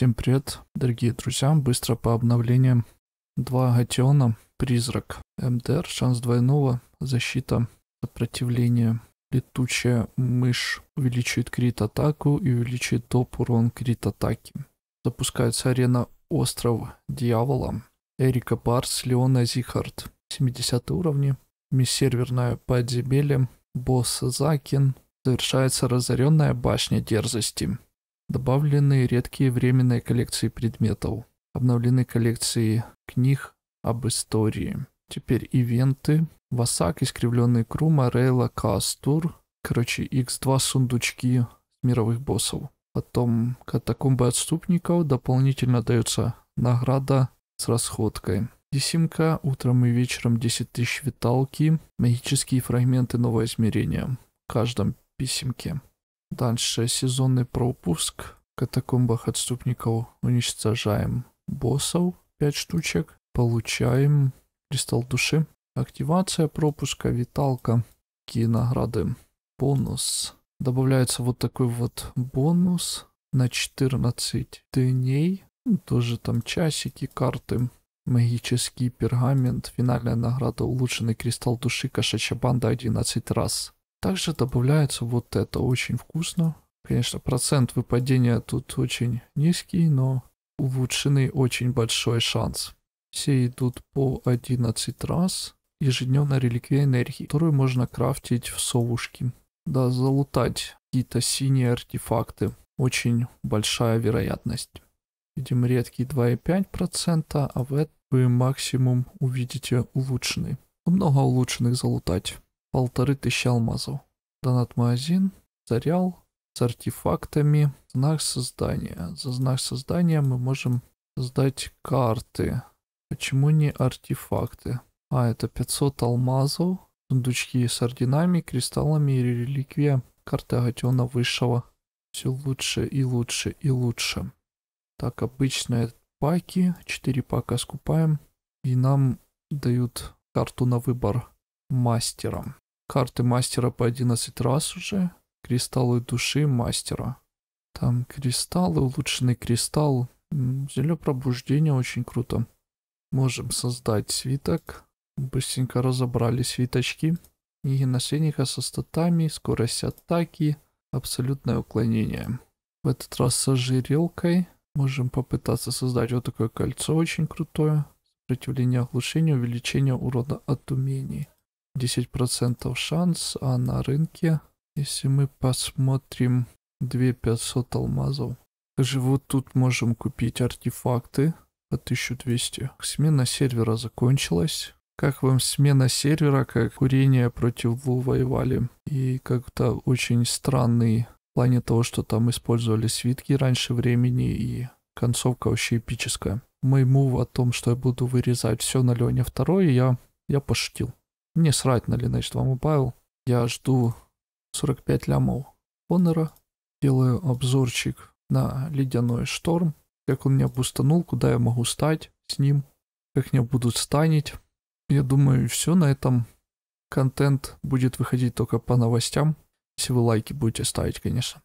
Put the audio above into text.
Всем привет, дорогие друзья. Быстро по обновлениям. Два Гатиона, Призрак, МДР, Шанс двойного, Защита, Сопротивление, Летучая мышь увеличивает крит-атаку и увеличивает топ урон крит-атаки. Запускается арена Остров Дьявола. Эрика Барс, Леона Зихард. 70 уровни. Миссерверное подземелье. Босс Закин. Завершается разоренная башня дерзости. Добавлены редкие временные коллекции предметов. Обновлены коллекции книг об истории. Теперь ивенты. Васак, искривленный Крума, Рейла, Кастур. Короче, x2 сундучки мировых боссов. Потом катакомбы отступников. Дополнительно дается награда с расходкой. Десимка, утром и вечером 10 тысяч виталки. Магические фрагменты нового измерения. В каждом писемке. Дальше сезонный пропуск. Катакомбах отступников уничтожаем боссов 5 штучек. Получаем кристалл души. Активация пропуска, виталка, какие награды. Бонус. Добавляется вот такой вот бонус на 14 дней. Ну, тоже там часики, карты, магический пергамент, финальная награда, улучшенный кристалл души, кошачья банда 11 раз. Также добавляется вот это очень вкусно. Конечно, процент выпадения тут очень низкий, но улучшенный очень большой шанс. Все идут по 11 раз. ежедневно реликвия энергии, которую можно крафтить в совушке. Да, залутать какие-то синие артефакты. Очень большая вероятность. Видим редкий 2,5%, а в этом вы максимум увидите улучшенный. Много улучшенных залутать полторы тысячи алмазов. Донат-магазин, зарял с артефактами, знак создания. За знак создания мы можем создать карты. Почему не артефакты? А, это 500 алмазов, сундучки с орденами, кристаллами и реликвия карта Агатиона Высшего. Все лучше и лучше и лучше. Так, обычные паки, 4 пака скупаем. И нам дают карту на выбор мастером. Карты мастера по 11 раз уже. Кристаллы души мастера. Там кристаллы, улучшенный кристалл. Зелье пробуждения очень круто. Можем создать свиток. Быстренько разобрали свиточки. И наследника со статами, скорость атаки, абсолютное уклонение. В этот раз с ожерелкой можем попытаться создать вот такое кольцо очень крутое. Сопротивление оглушения, увеличение урона от умений. 10% шанс, а на рынке, если мы посмотрим 2500 алмазов. Также тут можем купить артефакты по 1200. Смена сервера закончилась. Как вам смена сервера, как курение против Лу воевали. И как-то очень странный в плане того, что там использовали свитки раньше времени и концовка вообще эпическая. Мой мув о том, что я буду вырезать все на Лене 2, я, я пошутил. Мне срать на Lineage 2 Mobile. Я жду 45 лямов Honor. Делаю обзорчик на ледяной шторм. Как он меня бустанул, куда я могу стать с ним. Как меня будут станить. Я думаю, все на этом. Контент будет выходить только по новостям. Если вы лайки будете ставить, конечно.